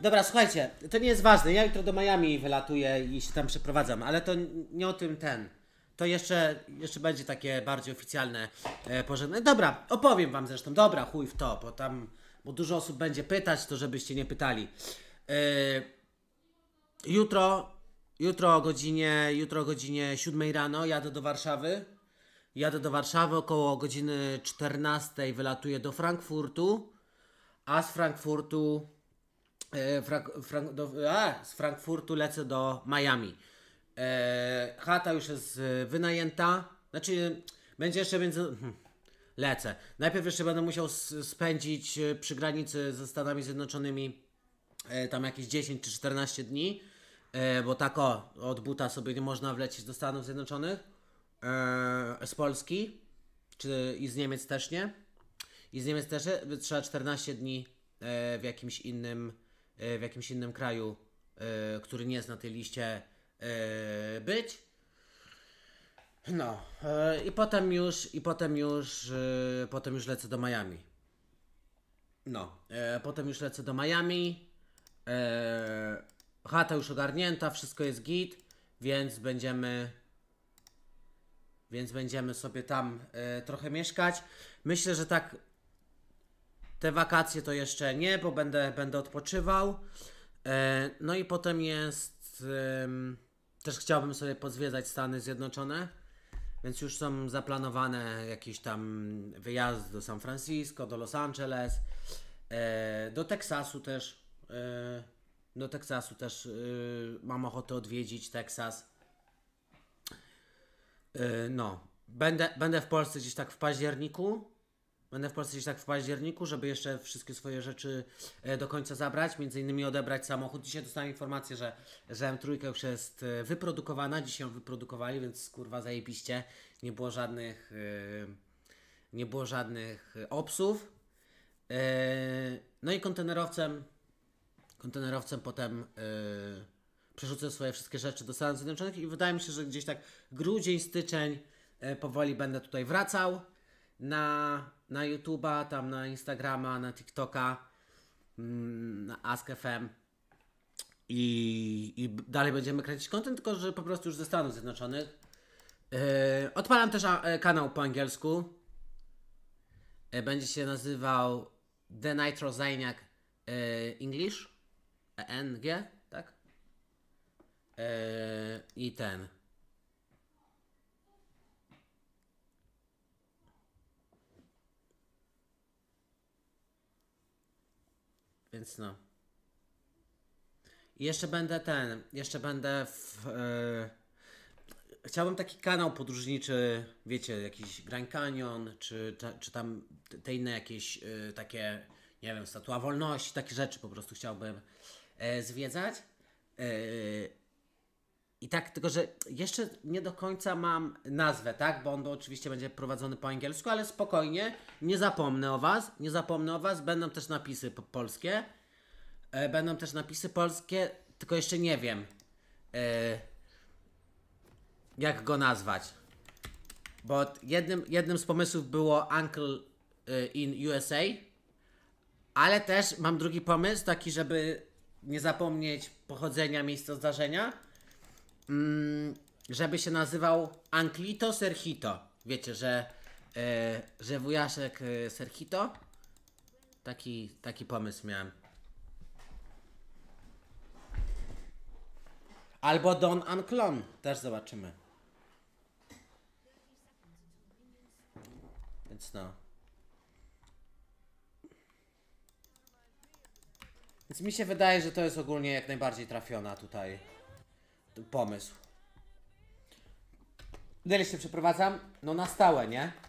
Dobra, słuchajcie, to nie jest ważne. Ja jutro do Miami wylatuję i się tam przeprowadzam, ale to nie o tym ten. To jeszcze, jeszcze będzie takie bardziej oficjalne e, pożegnanie. No dobra, opowiem wam zresztą. Dobra, chuj w to, bo tam bo dużo osób będzie pytać, to żebyście nie pytali. E, jutro, jutro o godzinie, jutro o godzinie 7 rano jadę do Warszawy. Jadę do Warszawy około godziny 14 wylatuję do Frankfurtu, a z Frankfurtu E, do, a, e, z Frankfurtu lecę do Miami. E, chata już jest e, wynajęta. Znaczy, będzie jeszcze między. Hmm, lecę. Najpierw jeszcze będę musiał spędzić przy granicy ze Stanami Zjednoczonymi e, tam jakieś 10 czy 14 dni, e, bo tak o, od buta sobie nie można wlecieć do Stanów Zjednoczonych. z Polski czy, i z Niemiec też nie. I z Niemiec też trzeba 14 dni w jakimś innym E, w jakimś innym kraju, e, który nie jest na tej liście, e, być. No, i potem już, i potem już, potem już lecę do Miami. No, potem już lecę do Miami. Chata już ogarnięta, wszystko jest git, więc będziemy więc będziemy sobie tam y, trochę mieszkać. Myślę, że tak te wakacje to jeszcze nie, bo będę, będę odpoczywał. E, no i potem jest. Też chciałbym sobie pozwiedzać Stany Zjednoczone, więc już są zaplanowane jakieś tam wyjazdy do San Francisco, do Los Angeles, e, do Teksasu też. E, do Teksasu też mam ochotę odwiedzić Teksas. No, będę, będę w Polsce gdzieś tak w październiku. Będę w Polsce gdzieś tak w październiku, żeby jeszcze wszystkie swoje rzeczy e, do końca zabrać, między innymi odebrać samochód. Dzisiaj dostałem informację, że, że M3 już jest e, wyprodukowana, dzisiaj ją wyprodukowali, więc kurwa zajebiście. Nie było żadnych, e, nie było żadnych opsów. No i kontenerowcem, kontenerowcem potem przerzucę swoje wszystkie rzeczy do Stanów Zjednoczonych i wydaje mi się, że gdzieś tak grudzień, styczeń powoli będę tutaj wracał na, na YouTube'a, tam na Instagrama, na TikToka, mm, na AskFM. I, I dalej będziemy kręcić kontent, tylko że po prostu już ze Stanów Zjednoczonych. E, odpalam też e, kanał po angielsku. E, będzie się nazywał The Nitro Zajniak yy, English. ENG, tak? I ten. Więc no. I jeszcze będę ten, jeszcze będę w... E, chciałbym taki kanał podróżniczy, wiecie, jakiś Grand Canyon, czy, czy tam te inne jakieś e, takie, nie wiem, Statua Wolności, takie rzeczy po prostu chciałbym e, zwiedzać. I tak, tylko że jeszcze nie do końca mam nazwę, tak? Bo on oczywiście będzie prowadzony po angielsku, ale spokojnie, nie zapomnę o Was, nie zapomnę o Was, będą też napisy po polskie. E, będą też napisy polskie, tylko jeszcze nie wiem, e, jak go nazwać. Bo jednym, jednym z pomysłów było Uncle e, in USA, ale też mam drugi pomysł, taki, żeby nie zapomnieć pochodzenia miejsca zdarzenia mm, żeby się nazywał Anklito Serhito. Wiecie, że, e, że wujaszek yy, Serhito? Taki, taki pomysł miałem. Albo Don Anklon, też zobaczymy. Więc no. Więc mi się wydaje, że to jest ogólnie jak najbardziej trafiona tutaj pomysł. Dalej się przeprowadzam, no na stałe, nie?